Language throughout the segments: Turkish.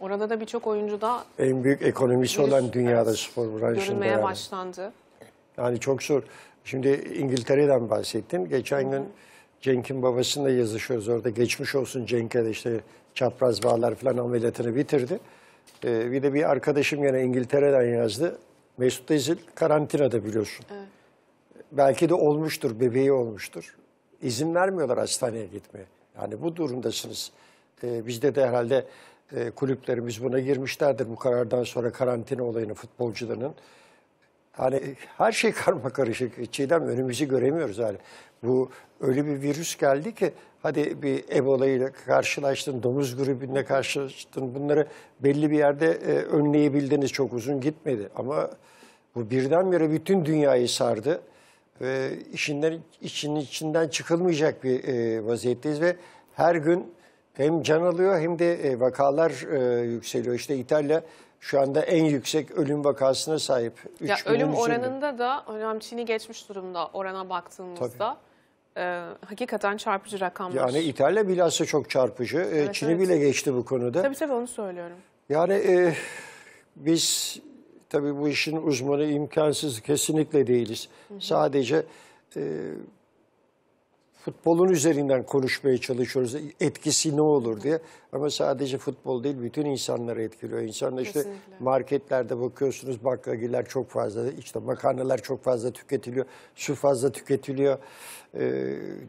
Orada da birçok oyuncu da en büyük ekonomisi olan dünyada evet, spor branşında görünmeye yani. başlandı. Yani çok zor. Şimdi İngiltere'den bahsettim. Geçen Hı -hı. gün Cenk'in babasıyla yazışıyoruz orada. Geçmiş olsun Cenk'e de işte çapraz bağlar falan ameliyatını bitirdi. Ee, bir de bir arkadaşım yine İngiltere'den yazdı. Mesut Ezil karantinada biliyorsun. Evet. Belki de olmuştur, bebeği olmuştur. İzin vermiyorlar hastaneye gitmeye. Yani bu durumdasınız. Ee, bizde de herhalde e, kulüplerimiz buna girmişlerdir bu karardan sonra karantina olayını futbolcuların. Hani her şey karma karışık. Çiğdem önümüzü göremiyoruz hani. Bu öyle bir virüs geldi ki hadi bir Ebola ile karşılaştın, domuz gribinle karşılaştın. Bunları belli bir yerde e, önleyebildiniz. Çok uzun gitmedi ama bu birdenbire bütün dünyayı sardı ve işinden, işin içinden çıkılmayacak bir e, vaziyetteyiz ve her gün hem can alıyor hem de e, vakalar e, yükseliyor. İşte İtalya şu anda en yüksek ölüm vakasına sahip. Ya ölüm üzerinde. oranında da hocam Çin'i geçmiş durumda orana baktığımızda. E, hakikaten çarpıcı rakamlar. Yani İtalya bilhassa çok çarpıcı. E, evet, Çin'i evet. bile geçti bu konuda. Tabii tabii onu söylüyorum. Yani e, biz tabii bu işin uzmanı imkansız kesinlikle değiliz. Hı hı. Sadece e, futbolun üzerinden konuşmaya çalışıyoruz. Etkisi ne olur diye. Ama sadece futbol değil bütün insanları etkiliyor. İnsanlar işte Kesinlikle. marketlerde bakıyorsunuz baklagiller çok fazla, işte makarnalar çok fazla tüketiliyor, su fazla tüketiliyor. Ee,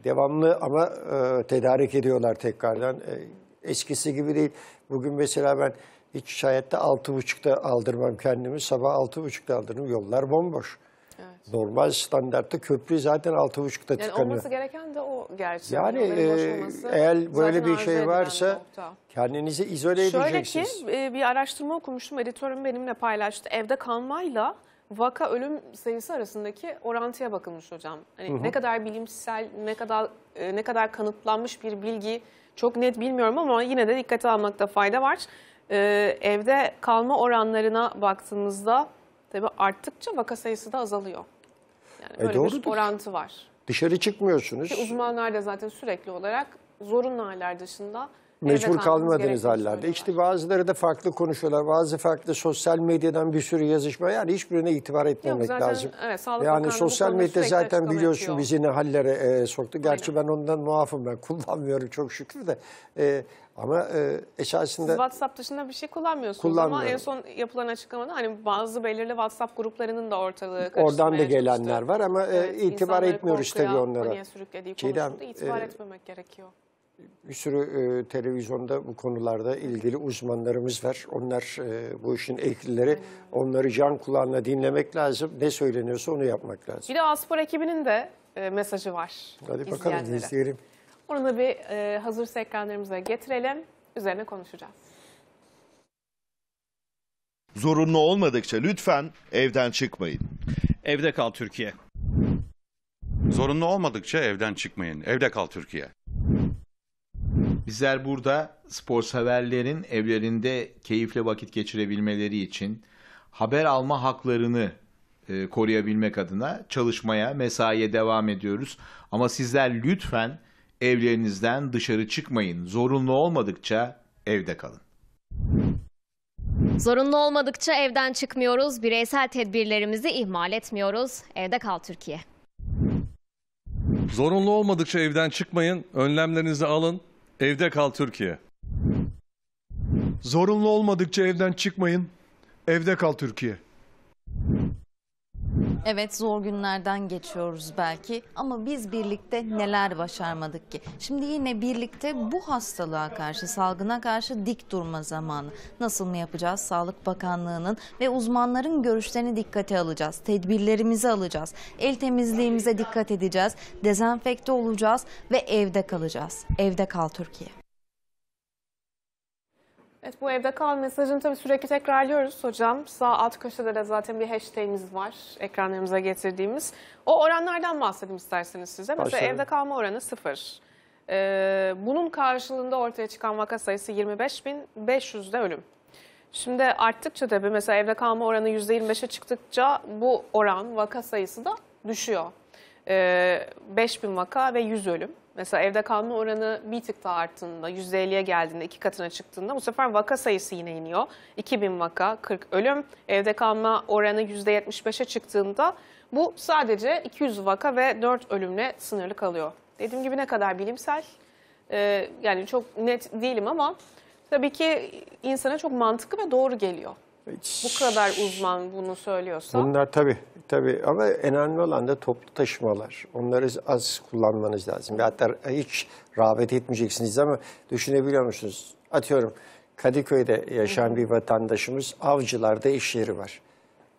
devamlı ama e, tedarik ediyorlar tekrardan. E, eskisi gibi değil. Bugün mesela ben hiç şayette altı buçukta aldırmam kendimi. Sabah altı buçukta aldırırım. Yollar bomboş. Normal standartta köprü zaten 6.30'da yani tıkanıyor. Olması gereken de o gerçi. Yani e, eğer böyle bir şey varsa kendinizi izole Şöyle edeceksiniz. Şöyle ki bir araştırma okumuştum. Editörüm benimle paylaştı. Evde kalmayla vaka ölüm sayısı arasındaki orantıya bakılmış hocam. Hani hı hı. ne kadar bilimsel, ne kadar e, ne kadar kanıtlanmış bir bilgi çok net bilmiyorum ama yine de dikkate almakta fayda var. Ee, evde kalma oranlarına baktığımızda tabii arttıkça vaka sayısı da azalıyor. Yani e, böyle doğrudur. bir orantı var. Dışarı çıkmıyorsunuz. Ki uzmanlar da zaten sürekli olarak zorunlu haller dışında mecbur kalmadınız hallerde. İşte bazıları da farklı konuşuyorlar. Bazı farklı sosyal medyadan bir sürü yazışma. Yani hiçbirine itibar etmemek Yok, zaten, lazım. Evet, yani sosyal medya zaten biliyorsun yapıyor. bizi ne hallere e, soktu. Gerçi Aynen. ben ondan muafım ben kullanmıyorum çok şükür de. E, ama e, esasında... Siz WhatsApp dışında bir şey kullanmıyorsunuz ama en son yapılan açıklamada hani bazı belirli WhatsApp gruplarının da ortalığı Oradan da gelenler çalıştı. var ama e, evet, itibar etmiyoruz tabii onlara. Korkuya, sürüklediği itibar e, etmemek gerekiyor bir sürü e, televizyonda bu konularda ilgili uzmanlarımız var. Onlar e, bu işin ehlileri. Onları can kulağına dinlemek lazım. Ne söyleniyorsa onu yapmak lazım. Bir de Aspor ekibinin de e, mesajı var. Hadi bakalım izleyelim. Onu da bir e, hazırsa ekranlarımıza getirelim. Üzerine konuşacağız. Zorunlu olmadıkça lütfen evden çıkmayın. Evde kal Türkiye. Zorunlu olmadıkça evden çıkmayın. Evde kal Türkiye. Bizler burada spor severlerin evlerinde keyifle vakit geçirebilmeleri için haber alma haklarını e, koruyabilmek adına çalışmaya, mesaiye devam ediyoruz. Ama sizler lütfen evlerinizden dışarı çıkmayın. Zorunlu olmadıkça evde kalın. Zorunlu olmadıkça evden çıkmıyoruz, bireysel tedbirlerimizi ihmal etmiyoruz. Evde kal Türkiye. Zorunlu olmadıkça evden çıkmayın, önlemlerinizi alın. Evde kal Türkiye. Zorunlu olmadıkça evden çıkmayın. Evde kal Türkiye. Evet zor günlerden geçiyoruz belki ama biz birlikte neler başarmadık ki? Şimdi yine birlikte bu hastalığa karşı, salgına karşı dik durma zamanı. Nasıl mı yapacağız? Sağlık Bakanlığı'nın ve uzmanların görüşlerini dikkate alacağız. Tedbirlerimizi alacağız. El temizliğimize dikkat edeceğiz. Dezenfekte olacağız ve evde kalacağız. Evde kal Türkiye. Evet bu evde kal mesajını tabii sürekli tekrarlıyoruz hocam. Sağ alt köşede de zaten bir hashtagimiz var ekranlarımıza getirdiğimiz. O oranlardan bahsedeyim isterseniz size. Mesela Başlayalım. evde kalma oranı sıfır. Ee, bunun karşılığında ortaya çıkan vaka sayısı 25.500'de ölüm. Şimdi arttıkça tabii mesela evde kalma oranı %25'e çıktıkça bu oran vaka sayısı da düşüyor. Ee, 5000 vaka ve 100 ölüm. Mesela evde kalma oranı bir tık daha arttığında, %50'ye geldiğinde, iki katına çıktığında bu sefer vaka sayısı yine iniyor. 2000 vaka, 40 ölüm. Evde kalma oranı %75'e çıktığında bu sadece 200 vaka ve 4 ölümle sınırlı kalıyor. Dediğim gibi ne kadar bilimsel, e, yani çok net değilim ama tabii ki insana çok mantıklı ve doğru geliyor. Bu kadar uzman bunu söylüyorsa. Bunlar tabii Tabii ama en önemli olan da toplu taşımalar. Onları az kullanmanız lazım. Ve hatta hiç rağbet etmeyeceksiniz ama düşünebiliyor musunuz? Atıyorum Kadıköy'de yaşayan bir vatandaşımız avcılarda iş yeri var.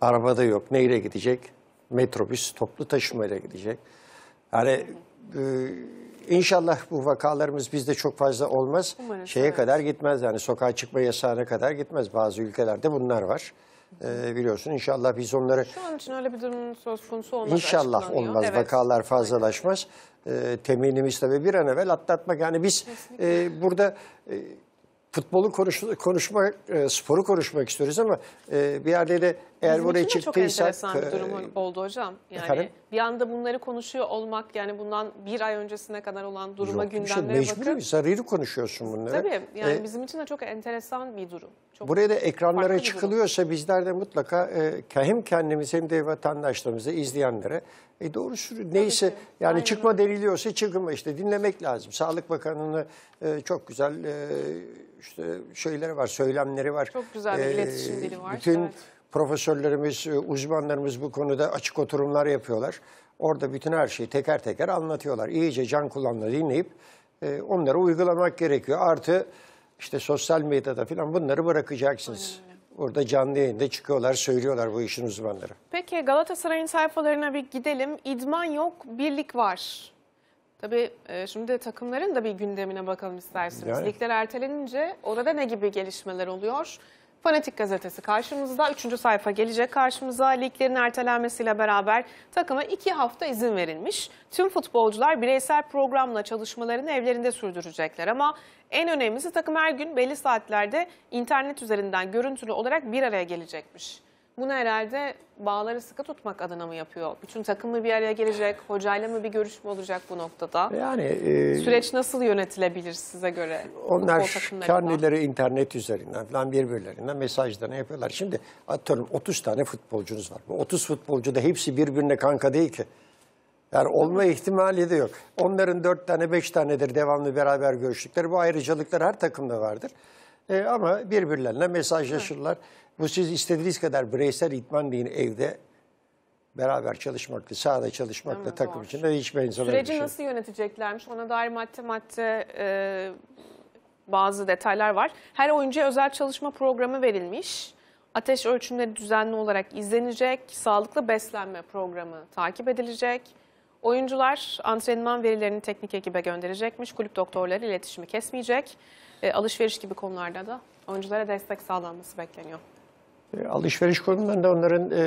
Arabada yok. Neyle gidecek? Metrobüs toplu taşımayla gidecek. Yani e, inşallah bu vakalarımız bizde çok fazla olmaz. Umarım, Şeye evet. kadar gitmez yani sokağa çıkma yasağına kadar gitmez. Bazı ülkelerde bunlar var e, biliyorsun. İnşallah biz onları... Şu an için öyle bir durumun söz konusu olmaz. İnşallah olmaz. Evet. Vakalar fazlalaşmaz. E, ee, temennimiz tabii bir an evvel atlatmak. Yani biz e, burada... E, futbolu konuş, konuşmak, e, sporu konuşmak istiyoruz ama e, bir yerde de eğer Bizim için çok enteresan bir e, durum oldu hocam. Yani efendim? bir anda bunları konuşuyor olmak yani bundan bir ay öncesine kadar olan duruma Yok, şey gündemlere şey, mecbur bakıp. Zararı konuşuyorsun bunları. Tabii yani ee, bizim için de çok enteresan bir durum. Çok buraya da ekranlara çıkılıyorsa durum. bizler de mutlaka e, hem kendimiz hem de vatandaşlarımıza izleyenlere e doğrusu neyse Tabii yani çıkma deniliyorsa çıkma işte dinlemek lazım. Sağlık Bakanı'nı e, çok güzel e, işte şeyleri var, söylemleri var. Çok güzel bir e, iletişim dili var. Bütün evet Profesörlerimiz, e, uzmanlarımız bu konuda açık oturumlar yapıyorlar. Orada bütün her şeyi teker teker anlatıyorlar. İyice can kulağına dinleyip e, onları uygulamak gerekiyor. Artı işte sosyal medyada falan bunları bırakacaksınız. Orada canlı yayında çıkıyorlar, söylüyorlar bu işin uzmanları. Peki Galatasaray'ın sayfalarına bir gidelim. İdman yok, birlik var. Tabii e, şimdi takımların da bir gündemine bakalım isterseniz. Yani. Ligler ertelenince orada ne gibi gelişmeler oluyor? Fanatik gazetesi karşımızda. Üçüncü sayfa gelecek karşımıza. Liglerin ertelenmesiyle beraber takıma iki hafta izin verilmiş. Tüm futbolcular bireysel programla çalışmalarını evlerinde sürdürecekler. Ama en önemlisi takım her gün belli saatlerde internet üzerinden görüntülü olarak bir araya gelecekmiş. Bunu herhalde bağları sıkı tutmak adına mı yapıyor? Bütün takım mı bir araya gelecek? Hocayla mı bir görüşme olacak bu noktada? Yani e, süreç nasıl yönetilebilir size göre? Onlar karneleri internet üzerinden falan birbirlerinden mesajlarını yapıyorlar. Şimdi atıyorum 30 tane futbolcunuz var. Bu 30 futbolcu da hepsi birbirine kanka değil ki. Yani olma ihtimali de yok. Onların dört tane beş tanedir devamlı beraber görüştükleri. Bu ayrıcalıklar her takımda vardır. E, ama birbirlerine mesajlaşırlar. Bu siz istediğiniz kadar bireysel idman deyin evde beraber çalışmakla, sahada çalışmakla, Anladım, takım içinde hiç benzemez. Süreci şey nasıl yöneteceklermiş ona dair madde madde e, bazı detaylar var. Her oyuncuya özel çalışma programı verilmiş. Ateş ölçümleri düzenli olarak izlenecek, sağlıklı beslenme programı takip edilecek. Oyuncular antrenman verilerini teknik ekibe gönderecekmiş. Kulüp doktorları iletişimi kesmeyecek. E, alışveriş gibi konularda da oyunculara destek sağlanması bekleniyor. E, alışveriş konularında onların e,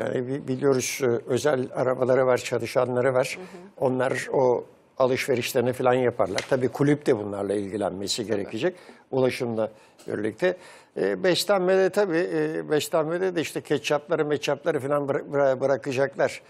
yani biliyoruz e, özel arabaları var, çalışanları var. Hı hı. Onlar o alışverişlerini falan yaparlar. Tabii kulüp de bunlarla ilgilenmesi gerekecek. Ulaşımla birlikte. E, beslenmede tabii, e, beslenmede de işte ketçapları, meçapları falan bıra bırakacaklar.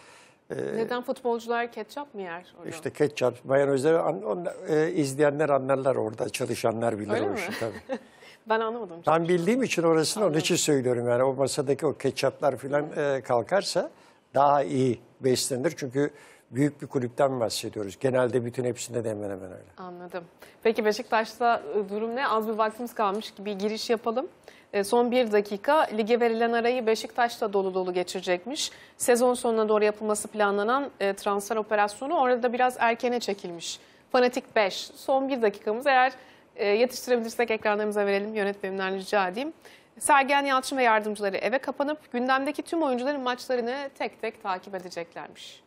E, Neden futbolcular ketçap mı yer? Orada? İşte ketçap, mayonezleri an, e, izleyenler anlarlar orada, çalışanlar bilir Öyle o işi tabii. Ben anlamadım. Ben bildiğim için orasını Anladım. onun için söylüyorum. Yani o masadaki o ketçaplar falan e, kalkarsa daha iyi beslenir. Çünkü büyük bir kulüpten bahsediyoruz. Genelde bütün hepsinde de hemen hemen öyle. Anladım. Peki Beşiktaş'ta e, durum ne? Az bir vaktimiz kalmış gibi giriş yapalım. E, son bir dakika lige verilen arayı Beşiktaş'ta dolu dolu geçirecekmiş. Sezon sonuna doğru yapılması planlanan e, transfer operasyonu orada da biraz erkene çekilmiş. Fanatik 5. Son bir dakikamız eğer e, yetiştirebilirsek ekranlarımıza verelim yönetmenimden rica edeyim. Sergen Yalçın ve yardımcıları eve kapanıp gündemdeki tüm oyuncuların maçlarını tek tek takip edeceklermiş.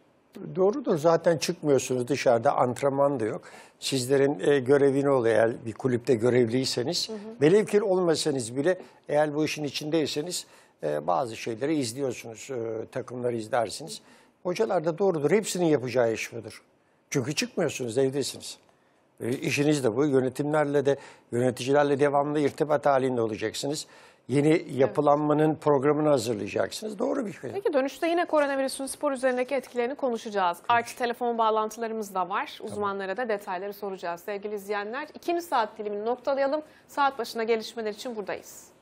Doğrudur zaten çıkmıyorsunuz dışarıda antrenman da yok. Sizlerin e, görevini oluyor eğer bir kulüpte görevliyseniz. Hı hı. olmasanız bile eğer bu işin içindeyseniz e, bazı şeyleri izliyorsunuz. E, takımları izlersiniz. Hocalar da doğrudur hepsinin yapacağı iş budur. Çünkü çıkmıyorsunuz evdesiniz. E, işiniz de bu. Yönetimlerle de yöneticilerle devamlı irtibat halinde olacaksınız. Yeni yapılanmanın programını hazırlayacaksınız. Doğru bir şey. Peki dönüşte yine koronavirüsün spor üzerindeki etkilerini konuşacağız. Artı telefon bağlantılarımız da var. Uzmanlara da detayları soracağız sevgili izleyenler. ikinci saat dilimini noktalayalım. Saat başına gelişmeler için buradayız.